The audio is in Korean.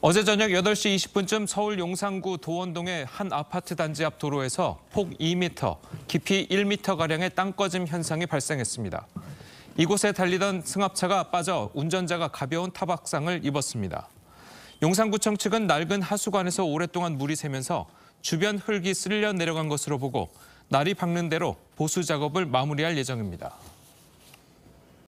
어제 저녁 8시 20분쯤 서울 용산구 도원동의 한 아파트 단지 앞 도로에서 폭 2m, 깊이 1m가량의 땅 꺼짐 현상이 발생했습니다. 이곳에 달리던 승합차가 빠져 운전자가 가벼운 타박상을 입었습니다. 용산구청 측은 낡은 하수관에서 오랫동안 물이 새면서 주변 흙이 쓸려 내려간 것으로 보고 날이 밝는 대로 보수 작업을 마무리할 예정입니다.